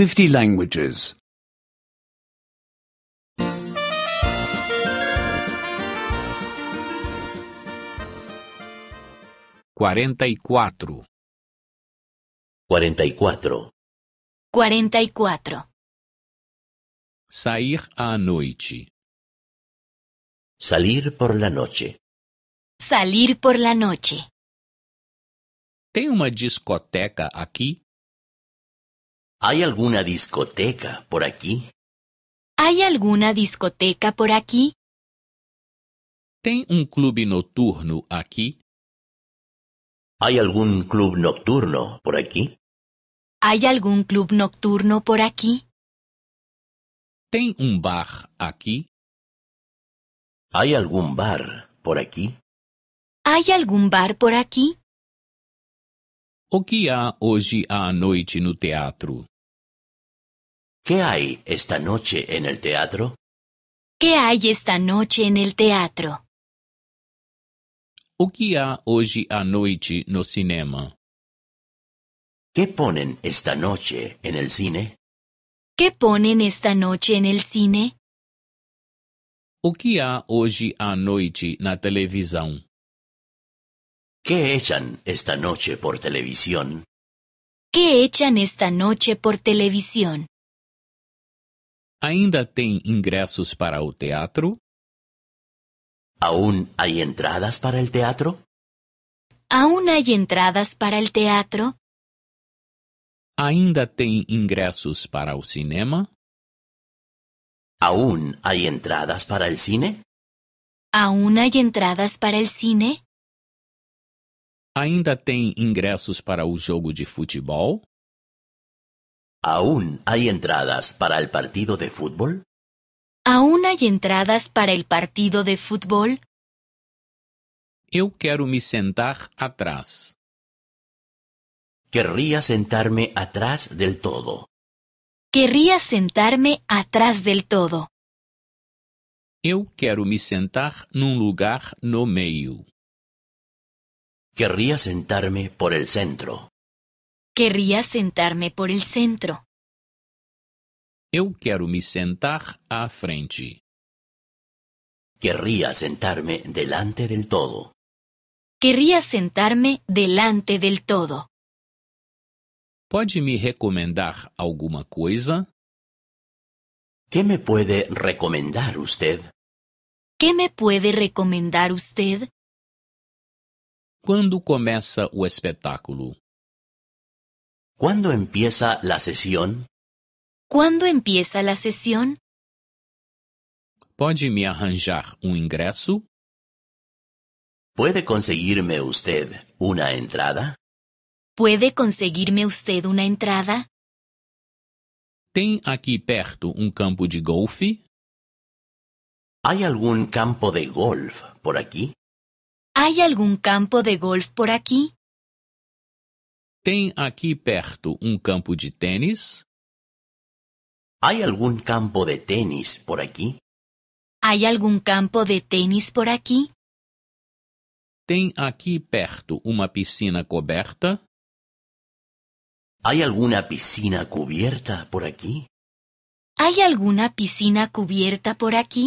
50 languages. 44. 44. 44. Sair à noite. Salir por la noche. Salir por la noche. Tem uma discoteca aqui? ¿Hay alguna discoteca por aquí? ¿Hay alguna discoteca por aquí? ten un club nocturno aquí? ¿Hay algún club nocturno por aquí? ¿Hay algún club nocturno por aquí? Ten un bar aquí? ¿Hay algún bar por aquí? ¿Hay algún bar por aquí? O que há hoje à noite no teatro? ¿Qué hay esta noche en el teatro? ¿Qué hay esta noche en el teatro? O que há hoje à noite no cinema? ¿Qué ponen esta noche en el cine? ¿Qué ponen esta noche en el cine? O que há hoje à noite na televisão? ¿Qué echan esta noche por televisión? ¿Qué echan esta noche por televisión? Ainda tem ingresos para el teatro? ¿Aún hay entradas para el teatro? ¿Aún hay entradas para el teatro? Ainda tem ingresos para el cinema? ¿Aún hay entradas para el cine? ¿Aún hay entradas para el cine? Ainda tem ingressos para o jogo de futebol? ¿Aún hay entradas para el partido de fútbol? ¿Aún hay entradas para el partido de fútbol? Eu quero me sentar atrás. Querría sentarme atrás del todo. Querría sentarme atrás del todo. Eu quero me sentar num lugar no meio. Querría sentarme por el centro. Querría sentarme por el centro. Eu quero me sentar à frente. Querría sentarme delante del todo. Querría sentarme delante del todo. Puede me recomendar alguna cosa? ¿Qué me puede recomendar usted? ¿Qué me puede recomendar usted? Cuándo comienza el espectáculo? ¿Cuándo empieza la sesión? ¿Cuándo empieza la sesión? Pode me arranjar un um ingreso? ¿Puede conseguirme usted una entrada? ¿Puede conseguirme usted una entrada? Tem aquí perto un um campo de golf? ¿Hay algún campo de golf por aquí? ¿Hay algún campo de golf por aquí ten aquí perto un campo de tenis ¿Hay algún campo de tenis por aquí? ¿Hay algún campo de tenis por aquí? ten aquí perto una piscina coberta? ¿Hay alguna piscina cubierta por aquí? ¿Hay alguna piscina cubierta por aquí?